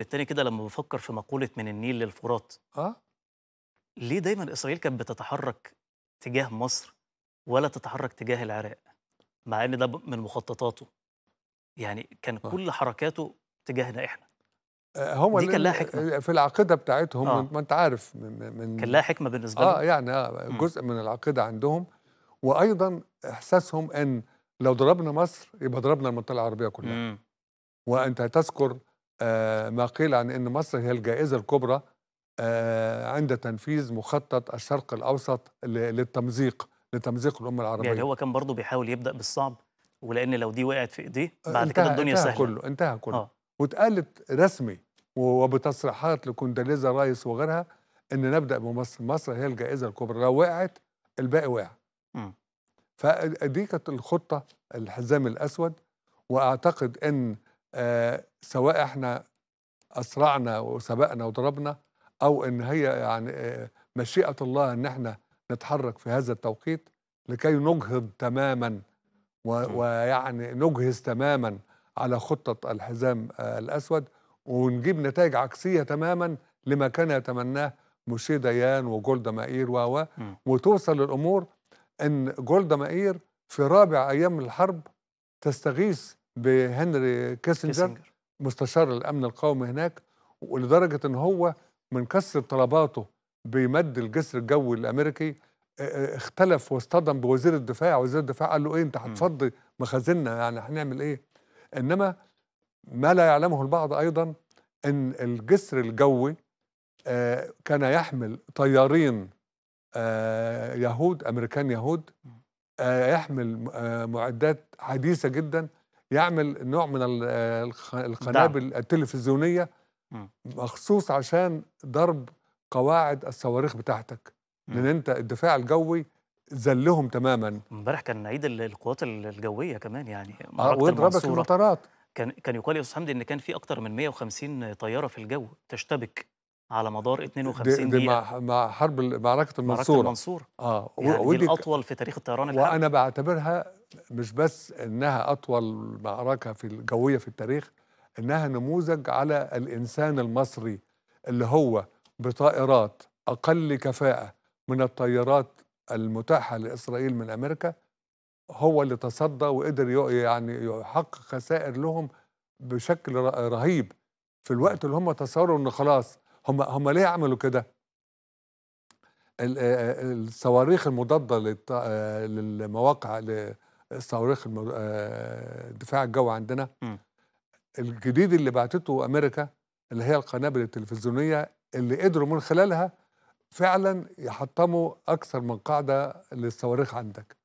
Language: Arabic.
التاني كده لما بفكر في مقولة من النيل للفرات اه ليه دايما إسرائيل كانت بتتحرك تجاه مصر ولا تتحرك تجاه العراق مع إن ده من مخططاته يعني كان آه. كل حركاته تجاهنا إحنا آه، هم دي كان لها حكمة في العقيدة بتاعتهم آه. ما أنت عارف من, من كان لها حكمة بالنسبة آه، لهم آه يعني آه جزء م. من العقيدة عندهم وأيضا إحساسهم أن لو ضربنا مصر يبقى ضربنا المنطقة العربية كلها م. وأنت تذكر آه، ما قيل عن أن مصر هي الجائزة الكبرى آه، عند تنفيذ مخطط الشرق الأوسط للتمزيق لتمزيق الأمة العربية يعني هو كان برضه بيحاول يبدأ بالصعب ولأن لو دي وقعت في إيديه آه، بعد كده الدنيا انتهى سهلة كله انتهى كله آه. واتقالت رسمي وبتصريحات لكونداليزا رايس وغيرها ان نبدا بمصر مصر هي الجائزه الكبرى لو وقعت الباقي وقع فدي كانت الخطه الحزام الاسود واعتقد ان آه، سواء احنا اسرعنا وسبقنا وضربنا او ان هي يعني آه، مشيئه الله ان احنا نتحرك في هذا التوقيت لكي نجهض تماما ويعني نجهز تماما على خطه الحزام آه، الاسود ونجيب نتائج عكسيه تماما لما كان يتمناه موشي ديان وجولدا مائير و وتوصل الامور ان جولدا مائير في رابع ايام الحرب تستغيث بهنري كيسنجر, كيسنجر. مستشار الامن القومي هناك ولدرجه ان هو من كسر طلباته بمد الجسر الجوي الامريكي اختلف واصطدم بوزير الدفاع وزير الدفاع قال له ايه انت هتفضي مخازننا يعني هنعمل ايه انما ما لا يعلمه البعض ايضا ان الجسر الجوي كان يحمل طيارين يهود امريكان يهود يحمل معدات حديثه جدا يعمل نوع من القنابل التلفزيونيه مخصوص عشان ضرب قواعد الصواريخ بتاعتك لان انت الدفاع الجوي ذلهم تماما امبارح كان عيد القوات الجويه كمان يعني آه المطارات كان كان يقال يا استاذ حمدي ان كان في اكثر من 150 طياره في الجو تشتبك على مدار 52 دي, دي دقيقة مع مع حرب معركة المنصورة معركة المنصورة اه يعني دي الأطول في تاريخ الطيران الحربي وأنا بعتبرها مش بس إنها أطول معركة في الجوية في التاريخ إنها نموذج على الإنسان المصري اللي هو بطائرات أقل كفاءة من الطيارات المتاحة لإسرائيل من أمريكا هو اللي تصدى وقدر يعني يحقق خسائر لهم بشكل رهيب في الوقت اللي هم تصوروا إن خلاص هم هم ليه عملوا كده؟ الصواريخ المضاده للمواقع الصواريخ الدفاع الجوي عندنا إمم. الجديد اللي بعتته امريكا اللي هي القنابل التلفزيونيه اللي قدروا من خلالها فعلا يحطموا اكثر من قاعده للصواريخ عندك